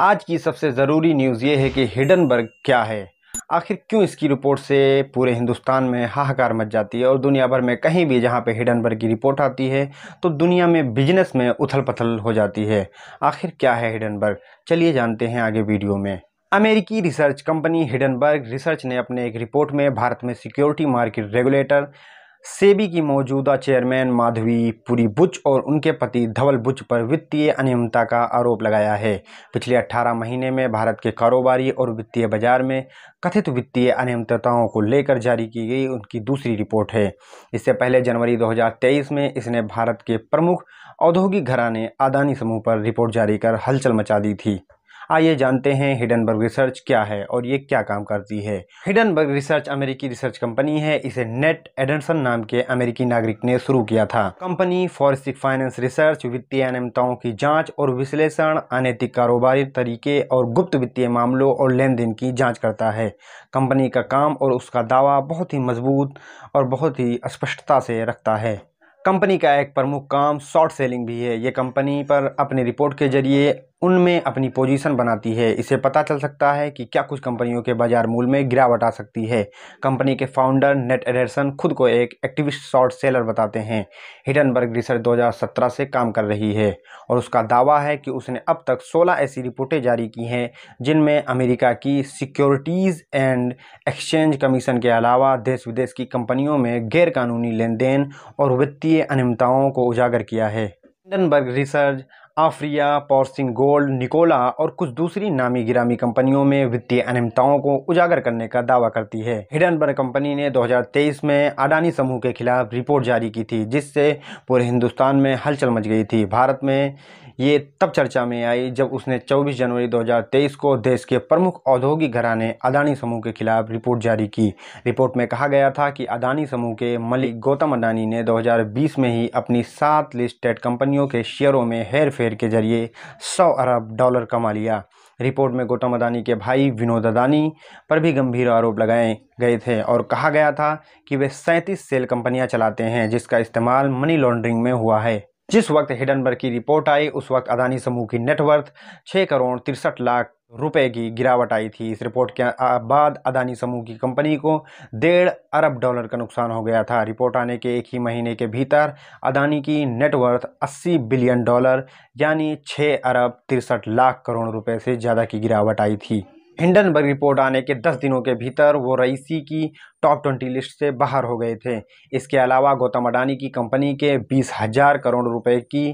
आज की सबसे ज़रूरी न्यूज़ ये है कि हिडनबर्ग क्या है आखिर क्यों इसकी रिपोर्ट से पूरे हिंदुस्तान में हाहाकार मच जाती है और दुनिया भर में कहीं भी जहाँ पे हिडनबर्ग की रिपोर्ट आती है तो दुनिया में बिजनेस में उथल पथल हो जाती है आखिर क्या है हिडनबर्ग चलिए जानते हैं आगे वीडियो में अमेरिकी रिसर्च कंपनी हिडनबर्ग रिसर्च ने अपने एक रिपोर्ट में भारत में सिक्योरिटी मार्केट रेगुलेटर सेबी की मौजूदा चेयरमैन माधवी पुरी बुच और उनके पति धवल बुच पर वित्तीय अनियमितता का आरोप लगाया है पिछले 18 महीने में भारत के कारोबारी और वित्तीय बाजार में कथित वित्तीय अनियमितताओं को लेकर जारी की गई उनकी दूसरी रिपोर्ट है इससे पहले जनवरी 2023 में इसने भारत के प्रमुख औद्योगिक घराने अदानी समूह पर रिपोर्ट जारी कर हलचल मचा दी थी आइए जानते हैं हिडनबर्ग रिसर्च क्या है और ये क्या काम करती है हिडनबर्ग रिसर्च अमेरिकी रिसर्च कंपनी है इसे नेट एडनसन नाम के अमेरिकी नागरिक ने शुरू किया था कंपनी फॉरेस्टिक फाइनेंस रिसर्च वित्तीय अनियमताओं की जाँच और विश्लेषण अनैतिक कारोबारी तरीके और गुप्त वित्तीय मामलों और लेन देन की जाँच करता है कंपनी का काम और उसका दावा बहुत ही मजबूत और बहुत ही स्पष्टता से रखता है कंपनी का एक प्रमुख काम शॉर्ट सेलिंग भी है ये कंपनी पर अपनी रिपोर्ट के जरिए उनमें अपनी पोजीशन बनाती है इसे पता चल सकता है कि क्या कुछ कंपनियों के बाजार मूल में गिरावट आ सकती है कंपनी के फाउंडर नेट एडरसन खुद को एक एक्टिविस्ट शॉर्ट सेलर बताते हैं हिडनबर्ग रिसर्च 2017 से काम कर रही है और उसका दावा है कि उसने अब तक 16 ऐसी रिपोर्टें जारी की हैं जिनमें अमेरिका की सिक्योरिटीज़ एंड एक्सचेंज कमीशन के अलावा देश विदेश की कंपनियों में गैरकानूनी लेन देन और वित्तीय अनियमताओं को उजागर किया है हिडनबर्ग रिसर्च आफ्रिया पॉर्सिंग गोल्ड निकोला और कुछ दूसरी नामी गिरामी कंपनियों में वित्तीय अनियमताओं को उजागर करने का दावा करती है हिडनबर्ग कंपनी ने 2023 में अडानी समूह के खिलाफ रिपोर्ट जारी की थी जिससे पूरे हिंदुस्तान में हलचल मच गई थी भारत में ये तब चर्चा में आई जब उसने 24 जनवरी 2023 को देश के प्रमुख औद्योगिक घराने अदानी समूह के खिलाफ रिपोर्ट जारी की रिपोर्ट में कहा गया था कि अदानी समूह के मलिक गौतम अडानी ने 2020 में ही अपनी सात लिस्टेड कंपनियों के शेयरों में हेर फेर के जरिए 100 अरब डॉलर कमा लिया रिपोर्ट में गौतम अदानी के भाई विनोद अदानी पर भी गंभीर आरोप लगाए गए थे और कहा गया था कि वे सैंतीस सेल कंपनियां चलाते हैं जिसका इस्तेमाल मनी लॉन्ड्रिंग में हुआ है जिस वक्त हिडनबर्ग की रिपोर्ट आई उस वक्त अदानी समूह की नेटवर्थ छः करोड़ तिरसठ लाख रुपए की गिरावट आई थी इस रिपोर्ट के बाद अदानी समूह की कंपनी को डेढ़ अरब डॉलर का नुकसान हो गया था रिपोर्ट आने के एक ही महीने के भीतर अदानी की नेटवर्थ 80 बिलियन डॉलर यानी 6 अरब तिरसठ लाख करोड़ रुपए से ज़्यादा की गिरावट आई थी हिंडनबर्ग रिपोर्ट आने के 10 दिनों के भीतर वो रईसी की टॉप 20 लिस्ट से बाहर हो गए थे इसके अलावा गौतम अडानी की कंपनी के बीस हजार करोड़ रुपए की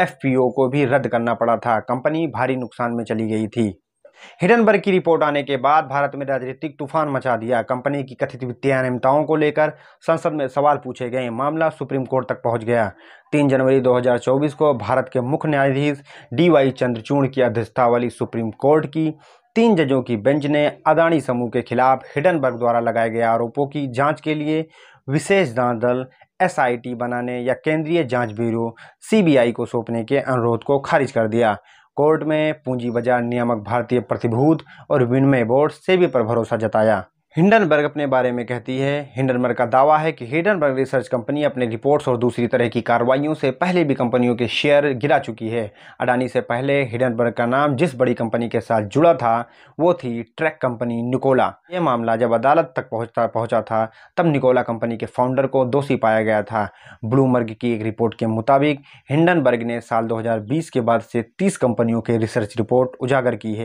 एफपीओ को भी रद्द करना पड़ा था कंपनी भारी नुकसान में चली गई थी हिडनबर्ग की रिपोर्ट आने के बाद भारत में राजनीतिक तूफान मचा दिया कंपनी की कथित वित्तीय अनियमताओं को लेकर संसद में सवाल पूछे गए मामला सुप्रीम कोर्ट तक पहुंच गया तीन जनवरी 2024 को भारत के मुख्य न्यायाधीश डी वाई चंद्रचूड़ की अध्यक्षता वाली सुप्रीम कोर्ट की तीन जजों की बेंच ने अदानी समूह के खिलाफ हिडनबर्ग द्वारा लगाए गए आरोपों की जाँच के लिए विशेष जांच दल एस बनाने या केंद्रीय जाँच ब्यूरो सी को सौंपने के अनुरोध को खारिज कर दिया कोर्ट में पूंजी बाजार नियामक भारतीय प्रतिभूत और विनिमय बोर्ड भी पर भरोसा जताया हिंडनबर्ग अपने बारे में कहती है हिंडनबर्ग का दावा है कि हिंडनबर्ग रिसर्च कंपनी अपने रिपोर्ट्स और दूसरी तरह की कार्रवाइयों से पहले भी कंपनियों के शेयर गिरा चुकी है अडानी से पहले हिंडनबर्ग का नाम जिस बड़ी कंपनी के साथ जुड़ा था वो थी ट्रैक कंपनी निकोला यह मामला जब अदालत तक पहुँचता पहुँचा था तब निकोला कंपनी के फाउंडर को दोषी पाया गया था ब्लूमर्ग की एक रिपोर्ट के मुताबिक हिंडनबर्ग ने साल दो के बाद से तीस कंपनियों के रिसर्च रिपोर्ट उजागर की है